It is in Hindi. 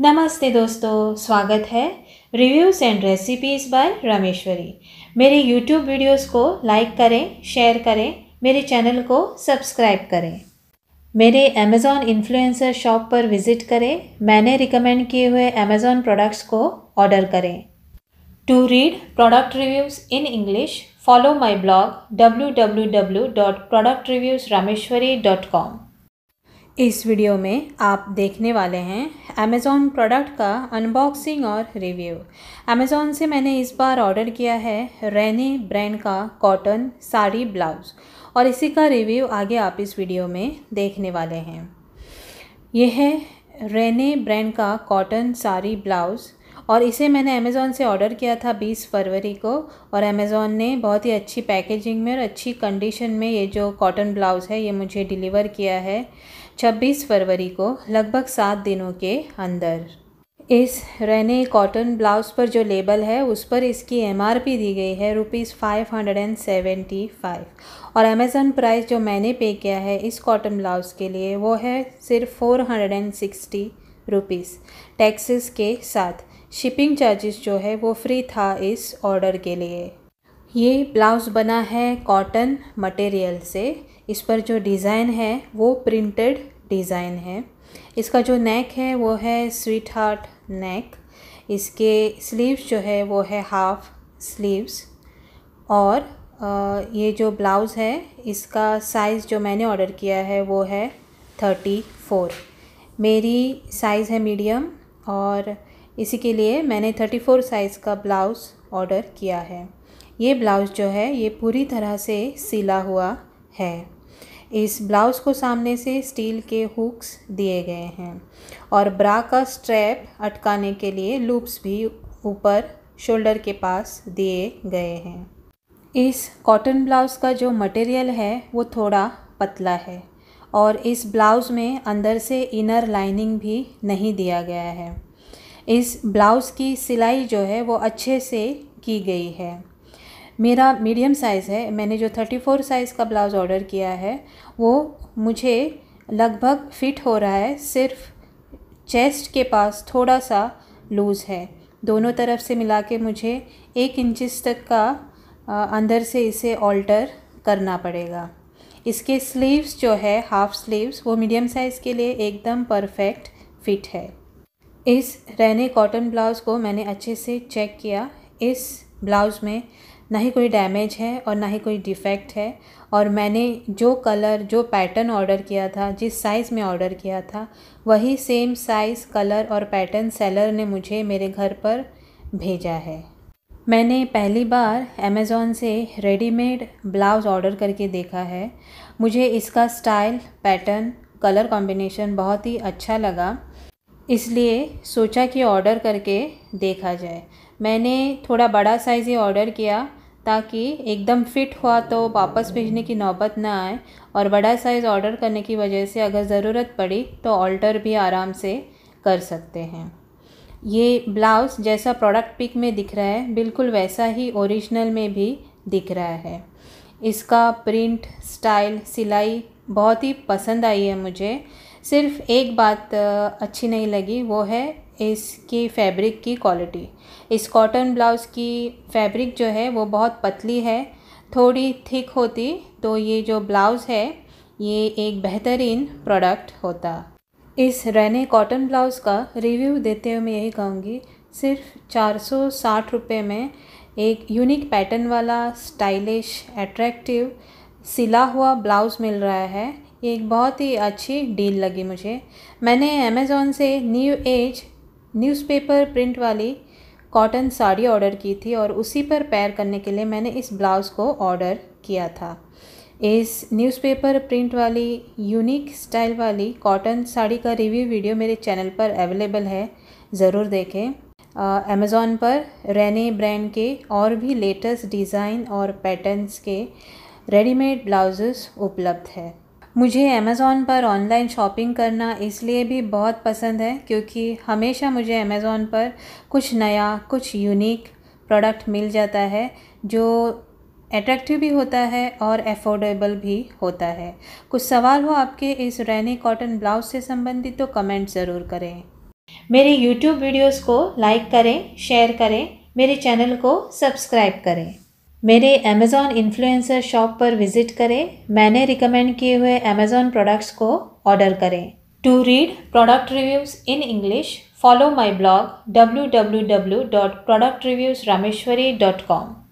नमस्ते दोस्तों स्वागत है reviews and recipes by Rameshwari मेरे यूट्यूब वीडियोस को लाइक करें शेयर करें मेरे चैनल को सब्सक्राइब करें मेरे अमेज़ॉन इन्फ्लुएंसर शॉप पर विज़िट करें मैंने रिकमेंड किए हुए अमेज़ॉन प्रोडक्ट्स को ऑर्डर करें to read product reviews in English follow my blog W W W dot product reviews Rameshwari dot com इस वीडियो में आप देखने वाले हैं अमेज़ॉन प्रोडक्ट का अनबॉक्सिंग और रिव्यू अमेज़ॉन से मैंने इस बार ऑर्डर किया है रेने ब्रांड का कॉटन साड़ी ब्लाउज़ और इसी का रिव्यू आगे आप इस वीडियो में देखने वाले हैं यह है रेने ब्रांड का कॉटन साड़ी ब्लाउज़ और इसे मैंने अमेज़ॉन से ऑर्डर किया था 20 फरवरी को और अमेज़ॉन ने बहुत ही अच्छी पैकेजिंग में और अच्छी कंडीशन में ये जो कॉटन ब्लाउज़ है ये मुझे डिलीवर किया है 26 फरवरी को लगभग सात दिनों के अंदर इस रैने कॉटन ब्लाउज़ पर जो लेबल है उस पर इसकी एम दी गई है rupees five hundred and seventy five और अमेज़न प्राइस जो मैंने पे किया है इस कॉटन ब्लाउज़ के लिए वो है सिर्फ four hundred and sixty rupees taxes के साथ शिपिंग चार्जेस जो है वो फ्री था इस ऑर्डर के लिए ये ब्लाउज बना है कॉटन मटेरियल से इस पर जो डिज़ाइन है वो प्रिंटेड डिज़ाइन है इसका जो नेक है वो है स्वीट हार्ट नेक इसके स्लीव्स जो है वो है हाफ स्लीव्स और ये जो ब्लाउज़ है इसका साइज़ जो मैंने ऑर्डर किया है वो है थर्टी फोर मेरी साइज़ है मीडियम और इसी के लिए मैंने थर्टी फोर साइज़ का ब्लाउज़ ऑर्डर किया है ये ब्लाउज़ जो है ये पूरी तरह से सिला हुआ है इस ब्लाउज़ को सामने से स्टील के हुक्स दिए गए हैं और ब्रा का स्ट्रैप अटकाने के लिए लूप्स भी ऊपर शोल्डर के पास दिए गए हैं इस कॉटन ब्लाउज़ का जो मटेरियल है वो थोड़ा पतला है और इस ब्लाउज़ में अंदर से इनर लाइनिंग भी नहीं दिया गया है इस ब्लाउज़ की सिलाई जो है वो अच्छे से की गई है मेरा मीडियम साइज़ है मैंने जो थर्टी फ़ोर साइज़ का ब्लाउज़ ऑर्डर किया है वो मुझे लगभग फिट हो रहा है सिर्फ चेस्ट के पास थोड़ा सा लूज़ है दोनों तरफ से मिला के मुझे एक इंचिस तक का आ, अंदर से इसे ऑल्टर करना पड़ेगा इसके स्लीव्स जो है हाफ़ स्लीव्स वो मीडियम साइज़ के लिए एकदम परफेक्ट फिट है इस रहने कॉटन ब्लाउज़ को मैंने अच्छे से चेक किया इस ब्लाउज़ में ना ही कोई डैमेज है और ना ही कोई डिफेक्ट है और मैंने जो कलर जो पैटर्न ऑर्डर किया था जिस साइज़ में ऑर्डर किया था वही सेम साइज़ कलर और पैटर्न सेलर ने मुझे मेरे घर पर भेजा है मैंने पहली बार अमेज़ोन से रेडीमेड ब्लाउज़ ऑर्डर करके देखा है मुझे इसका स्टाइल पैटर्न कलर कॉम्बिनेशन बहुत ही अच्छा लगा इसलिए सोचा कि ऑर्डर करके देखा जाए मैंने थोड़ा बड़ा साइज़ ही ऑर्डर किया ताकि एकदम फ़िट हुआ तो वापस भेजने की नौबत ना आए और बड़ा साइज़ ऑर्डर करने की वजह से अगर ज़रूरत पड़ी तो ऑल्टर भी आराम से कर सकते हैं ये ब्लाउज़ जैसा प्रोडक्ट पिक में दिख रहा है बिल्कुल वैसा ही ओरिजिनल में भी दिख रहा है इसका प्रिंट स्टाइल सिलाई बहुत ही पसंद आई है मुझे सिर्फ एक बात अच्छी नहीं लगी वो है इसकी फ़ैब्रिक की क्वालिटी इस कॉटन ब्लाउज़ की फ़ैब्रिक जो है वो बहुत पतली है थोड़ी थिक होती तो ये जो ब्लाउज़ है ये एक बेहतरीन प्रोडक्ट होता इस रैने कॉटन ब्लाउज़ का रिव्यू देते हुए मैं यही कहूँगी सिर्फ चार सौ साठ रुपये में एक यूनिक पैटर्न वाला स्टाइलिश एट्रैक्टिव सिला हुआ ब्लाउज़ मिल रहा है ये एक बहुत ही अच्छी डील लगी मुझे मैंने अमेज़ोन से न्यू एज न्यूज़पेपर प्रिंट वाली कॉटन साड़ी ऑर्डर की थी और उसी पर पैर करने के लिए मैंने इस ब्लाउज़ को ऑर्डर किया था इस न्यूज़पेपर प्रिंट वाली यूनिक स्टाइल वाली कॉटन साड़ी का रिव्यू वीडियो मेरे चैनल पर अवेलेबल है ज़रूर देखें अमेज़ोन पर रेने ब्रांड के और भी लेटेस्ट डिज़ाइन और पैटर्न्स के रेडीमेड ब्लाउज उपलब्ध है मुझे अमेज़ोन पर ऑनलाइन शॉपिंग करना इसलिए भी बहुत पसंद है क्योंकि हमेशा मुझे अमेज़ोन पर कुछ नया कुछ यूनिक प्रोडक्ट मिल जाता है जो एट्रैक्टिव भी होता है और एफोर्डेबल भी होता है कुछ सवाल हो आपके इस रैनी कॉटन ब्लाउज़ से संबंधित तो कमेंट ज़रूर करें मेरे YouTube वीडियोस को लाइक करें शेयर करें मेरे चैनल को सब्सक्राइब करें मेरे अमेज़ॉन इन्फ्लुएंसर शॉप पर विज़िट करें मैंने रिकमेंड किए हुए अमेज़ॉन प्रोडक्ट्स को ऑर्डर करें to read product reviews in English follow my blog W W W dot product reviews Rameshwari dot com